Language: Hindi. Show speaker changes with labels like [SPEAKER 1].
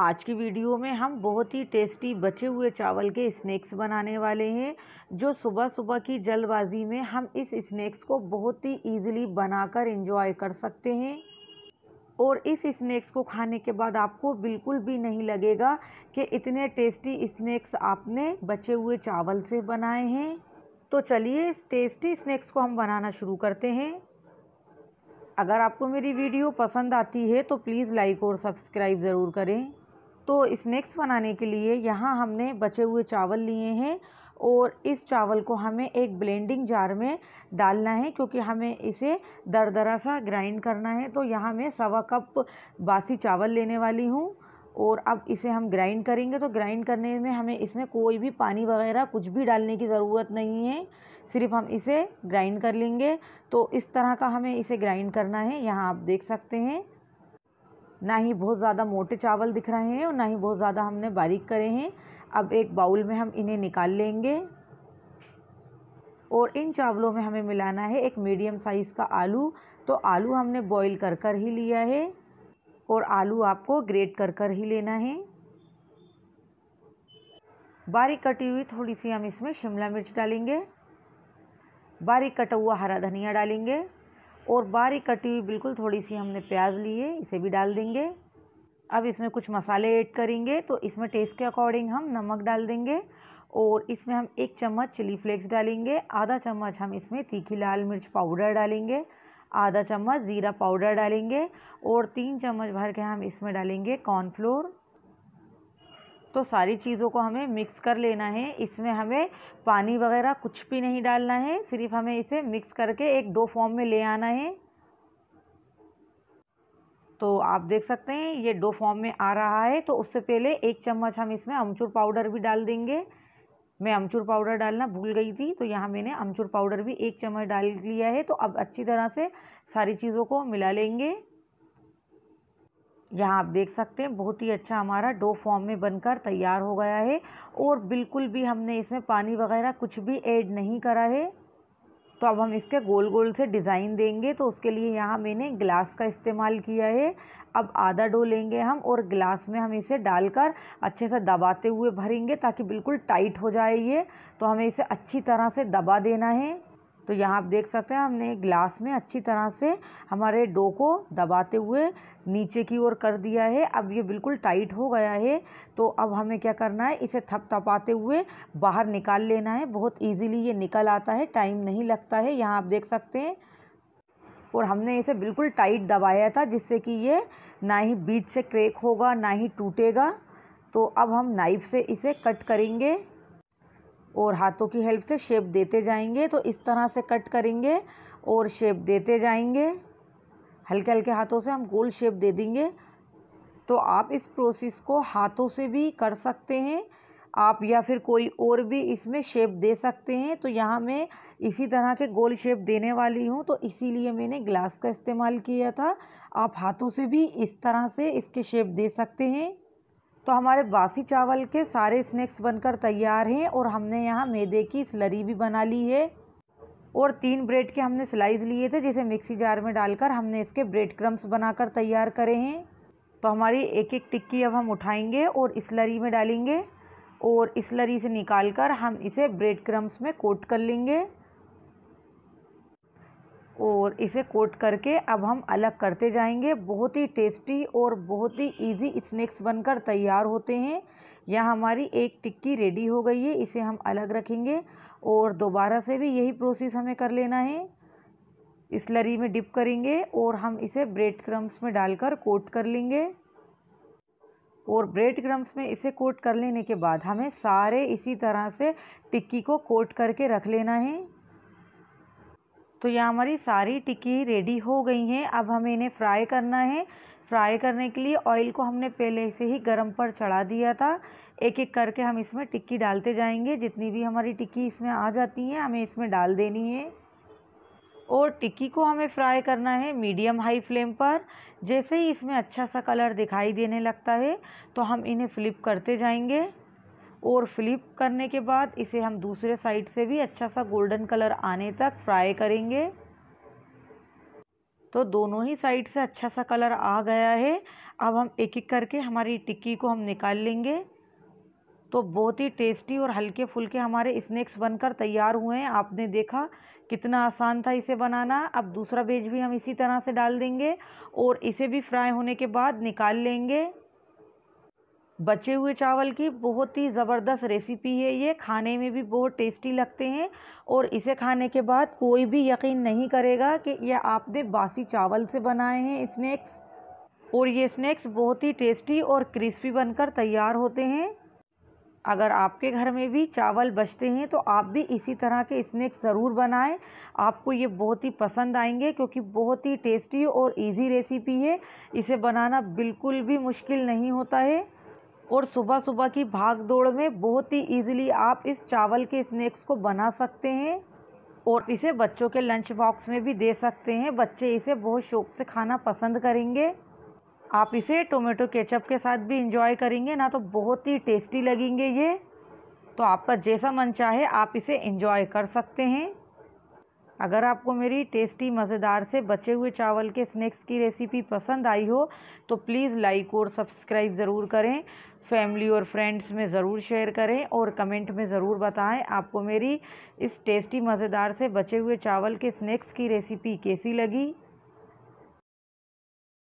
[SPEAKER 1] आज की वीडियो में हम बहुत ही टेस्टी बचे हुए चावल के स्नैक्स बनाने वाले हैं जो सुबह सुबह की जल्दबाजी में हम इस स्नैक्स को बहुत ही इजीली बनाकर एंजॉय कर सकते हैं और इस स्नैक्स को खाने के बाद आपको बिल्कुल भी नहीं लगेगा कि इतने टेस्टी स्नैक्स आपने बचे हुए चावल से बनाए हैं तो चलिए इस टेस्टी स्नैक्स को हम बनाना शुरू करते हैं अगर आपको मेरी वीडियो पसंद आती है तो प्लीज़ लाइक और सब्सक्राइब ज़रूर करें तो स्नैक्स बनाने के लिए यहाँ हमने बचे हुए चावल लिए हैं और इस चावल को हमें एक ब्लेंडिंग जार में डालना है क्योंकि हमें इसे दरदरा सा ग्राइंड करना है तो यहाँ मैं सवा कप बासी चावल लेने वाली हूँ और अब इसे हम ग्राइंड करेंगे तो ग्राइंड करने में हमें इसमें कोई भी पानी वगैरह कुछ भी डालने की ज़रूरत नहीं है सिर्फ हम इसे ग्राइंड कर लेंगे तो इस तरह का हमें इसे ग्राइंड करना है यहाँ आप देख सकते हैं ना ही बहुत ज़्यादा मोटे चावल दिख रहे हैं और ना ही बहुत ज़्यादा हमने बारीक करे हैं अब एक बाउल में हम इन्हें निकाल लेंगे और इन चावलों में हमें मिलाना है एक मीडियम साइज़ का आलू तो आलू हमने बॉईल कर कर ही लिया है और आलू आपको ग्रेट कर कर ही लेना है बारीक कटी हुई थोड़ी सी हम इसमें शिमला मिर्च डालेंगे बारीक कटा हुआ हरा धनिया डालेंगे और बारीक कटी हुई बिल्कुल थोड़ी सी हमने प्याज ली है इसे भी डाल देंगे अब इसमें कुछ मसाले ऐड करेंगे तो इसमें टेस्ट के अकॉर्डिंग हम नमक डाल देंगे और इसमें हम एक चम्मच चिली फ्लेक्स डालेंगे आधा चम्मच हम इसमें तीखी लाल मिर्च पाउडर डालेंगे आधा चम्मच ज़ीरा पाउडर डालेंगे और तीन चम्मच भर के हम इसमें डालेंगे कॉर्नफ्लोर तो सारी चीज़ों को हमें मिक्स कर लेना है इसमें हमें पानी वगैरह कुछ भी नहीं डालना है सिर्फ हमें इसे मिक्स करके एक डो फॉर्म में ले आना है तो आप देख सकते हैं ये डो फॉर्म में आ रहा है तो उससे पहले एक चम्मच हम इसमें अमचूर पाउडर भी डाल देंगे मैं अमचूर पाउडर डालना भूल गई थी तो यहाँ मैंने अमचूर पाउडर भी एक चम्मच डाल लिया है तो अब अच्छी तरह से सारी चीज़ों को मिला लेंगे यहाँ आप देख सकते हैं बहुत ही अच्छा हमारा डो फॉर्म में बनकर तैयार हो गया है और बिल्कुल भी हमने इसमें पानी वगैरह कुछ भी ऐड नहीं करा है तो अब हम इसके गोल गोल से डिज़ाइन देंगे तो उसके लिए यहाँ मैंने ग्लास का इस्तेमाल किया है अब आधा डो लेंगे हम और ग्लास में हम इसे डालकर अच्छे से दबाते हुए भरेंगे ताकि बिल्कुल टाइट हो जाए ये तो हमें इसे अच्छी तरह से दबा देना है तो यहाँ आप देख सकते हैं हमने ग्लास में अच्छी तरह से हमारे डो को दबाते हुए नीचे की ओर कर दिया है अब ये बिल्कुल टाइट हो गया है तो अब हमें क्या करना है इसे थपथपाते हुए बाहर निकाल लेना है बहुत इजीली ये निकल आता है टाइम नहीं लगता है यहाँ आप देख सकते हैं और हमने इसे बिल्कुल टाइट दबाया था जिससे कि ये ना ही बीच से क्रेक होगा ना ही टूटेगा तो अब हम नाइफ से इसे कट करेंगे और हाथों की हेल्प से शेप देते जाएंगे तो इस तरह से कट करेंगे और शेप देते जाएंगे हल्के हल्के हाथों से हम गोल शेप दे देंगे तो आप इस प्रोसेस को हाथों से भी कर सकते हैं आप या फिर कोई और भी इसमें शेप दे सकते हैं तो यहाँ मैं इसी तरह के गोल शेप देने वाली हूँ तो इसीलिए मैंने ग्लास का इस्तेमाल किया था आप हाथों से भी इस तरह से इसके शेप दे सकते हैं तो हमारे बासी चावल के सारे स्नैक्स बनकर तैयार हैं और हमने यहाँ मैदे की स्लरी भी बना ली है और तीन ब्रेड के हमने स्लाइस लिए थे जिसे मिक्सी जार में डालकर हमने इसके ब्रेड क्रम्स बनाकर तैयार करे हैं तो हमारी एक एक टिक्की अब हम उठाएंगे और लरी में डालेंगे और लरी से निकाल कर हम इसे ब्रेड क्रम्स में कोट कर लेंगे और इसे कोट करके अब हम अलग करते जाएंगे बहुत ही टेस्टी और बहुत ही इजी स्नैक्स बनकर तैयार होते हैं यह हमारी एक टिक्की रेडी हो गई है इसे हम अलग रखेंगे और दोबारा से भी यही प्रोसेस हमें कर लेना है इस लरी में डिप करेंगे और हम इसे ब्रेड क्रम्स में डालकर कोट कर लेंगे और ब्रेड क्रम्स में इसे कोट कर लेने के बाद हमें सारे इसी तरह से टिक्की को कोट करके रख लेना है तो ये हमारी सारी टिक्की रेडी हो गई हैं अब हमें इन्हें फ्राई करना है फ्राई करने के लिए ऑयल को हमने पहले से ही गर्म पर चढ़ा दिया था एक एक करके हम इसमें टिक्की डालते जाएंगे जितनी भी हमारी टिक्की इसमें आ जाती है हमें इसमें डाल देनी है और टिक्की को हमें फ्राई करना है मीडियम हाई फ्लेम पर जैसे ही इसमें अच्छा सा कलर दिखाई देने लगता है तो हम इन्हें फ्लिप करते जाएंगे और फ्लिप करने के बाद इसे हम दूसरे साइड से भी अच्छा सा गोल्डन कलर आने तक फ्राई करेंगे तो दोनों ही साइड से अच्छा सा कलर आ गया है अब हम एक एक करके हमारी टिक्की को हम निकाल लेंगे तो बहुत ही टेस्टी और हल्के फुलके हमारे स्नैक्स बनकर तैयार हुए हैं आपने देखा कितना आसान था इसे बनाना अब दूसरा बेज भी हम इसी तरह से डाल देंगे और इसे भी फ्राई होने के बाद निकाल लेंगे बचे हुए चावल की बहुत ही ज़बरदस्त रेसिपी है ये खाने में भी बहुत टेस्टी लगते हैं और इसे खाने के बाद कोई भी यकीन नहीं करेगा कि ये आपने बासी चावल से बनाए हैं स्नैक्स और ये स्नैक्स बहुत ही टेस्टी और क्रिस्पी बनकर तैयार होते हैं अगर आपके घर में भी चावल बचते हैं तो आप भी इसी तरह के स्नैक्स ज़रूर बनाएं आपको ये बहुत ही पसंद आएंगे क्योंकि बहुत ही टेस्टी और इजी रेसिपी है इसे बनाना बिल्कुल भी मुश्किल नहीं होता है और सुबह सुबह की भाग दौड़ में बहुत ही इजीली आप इस चावल के स्नैक्स को बना सकते हैं और इसे बच्चों के लंच बॉक्स में भी दे सकते हैं बच्चे इसे बहुत शौक से खाना पसंद करेंगे आप इसे टोमेटो केचप के साथ भी इंजॉय करेंगे ना तो बहुत ही टेस्टी लगेंगे ये तो आपका जैसा मन चाहे आप इसे इंजॉय कर सकते हैं अगर आपको मेरी टेस्टी मज़ेदार से बचे हुए चावल के स्नैक्स की रेसिपी पसंद आई हो तो प्लीज़ लाइक और सब्सक्राइब ज़रूर करें फैमिली और फ्रेंड्स में ज़रूर शेयर करें और कमेंट में ज़रूर बताएं आपको मेरी इस टेस्टी मज़ेदार से बचे हुए चावल के स्नैक्स की रेसिपी कैसी लगी